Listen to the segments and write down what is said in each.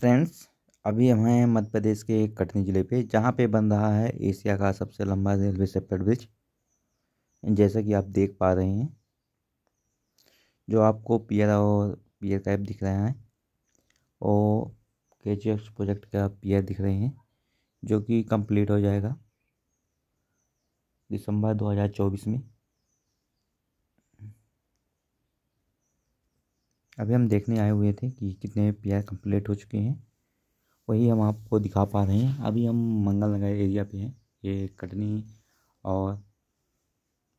friends अभी हम हैं मध्य प्रदेश के कटनी ज़िले पे जहाँ पे बन रहा है एशिया का सबसे लंबा रेलवे सेपरेट ब्रिज जैसा कि आप देख पा रहे हैं जो आपको पियर और पियर टाइप दिख रहा है और के जी एफ प्रोजेक्ट का पियर दिख रहे हैं जो कि कंप्लीट हो जाएगा दिसंबर 2024 में अभी हम देखने आए हुए थे कि कितने प्यार कंप्लीट हो चुके हैं वही हम आपको दिखा पा रहे हैं अभी हम मंगल नगर एरिया पे हैं ये कटनी और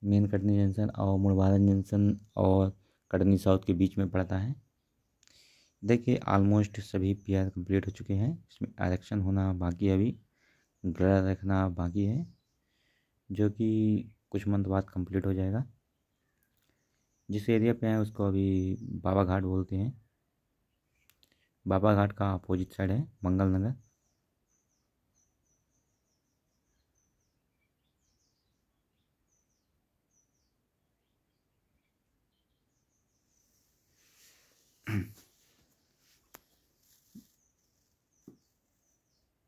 मेन कटनी जंक्शन और मुड़बारा जंक्शन और कटनी साउथ के बीच में पड़ता है देखिए ऑलमोस्ट सभी पीआर कंप्लीट हो चुके हैं इसमें आरक्षण होना बाकी अभी ग्रह रखना बाकी है जो कि कुछ मंथ बाद कंप्लीट हो जाएगा जिस एरिया पे हैं उसको अभी बाबा घाट बोलते हैं बाबा घाट का अपोजिट साइड है मंगल नगर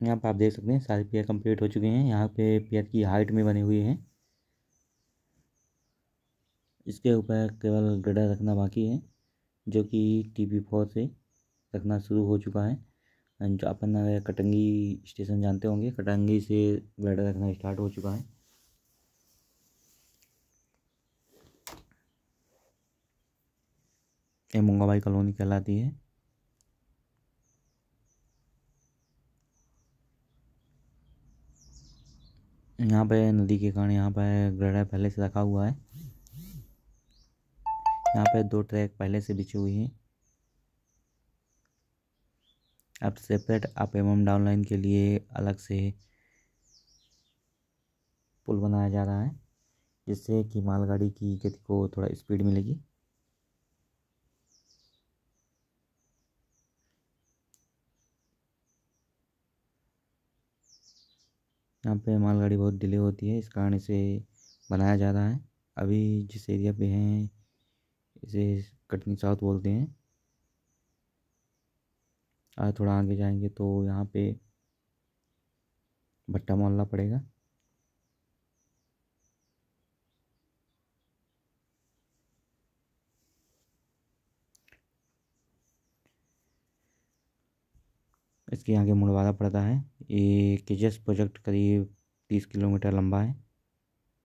यहाँ पर आप देख सकते हैं सारे पेयर कंप्लीट हो चुके हैं यहाँ पे पेयर की हाइट में बने हुए हैं इसके ऊपर केवल ग्रेडर रखना बाकी है जो कि टी पी फोर से रखना शुरू हो चुका है जो अपन अगर कटंगी स्टेशन जानते होंगे कटंगी से ग्रेडर रखना स्टार्ट हो चुका है ये मुंगाबाई कॉलोनी कहलाती है यहाँ पे नदी के कारण यहाँ पे ग्रेडर पहले से रखा हुआ है यहाँ पे दो ट्रैक पहले से बिछी हुई हैं अब सेपरेट अप एवं डाउन के लिए अलग से पुल बनाया जा रहा है जिससे कि मालगाड़ी की गति को थोड़ा स्पीड मिलेगी यहाँ पे मालगाड़ी बहुत डिले होती है इस कारण इसे बनाया जा रहा है अभी जिस एरिया पे हैं इसे कटनी साउथ बोलते हैं आज थोड़ा आगे जाएंगे तो यहाँ पे भट्टा मोहल्ला पड़ेगा इसके आगे मुड़वाला पड़ता है ये केजस प्रोजेक्ट करीब तीस किलोमीटर लंबा है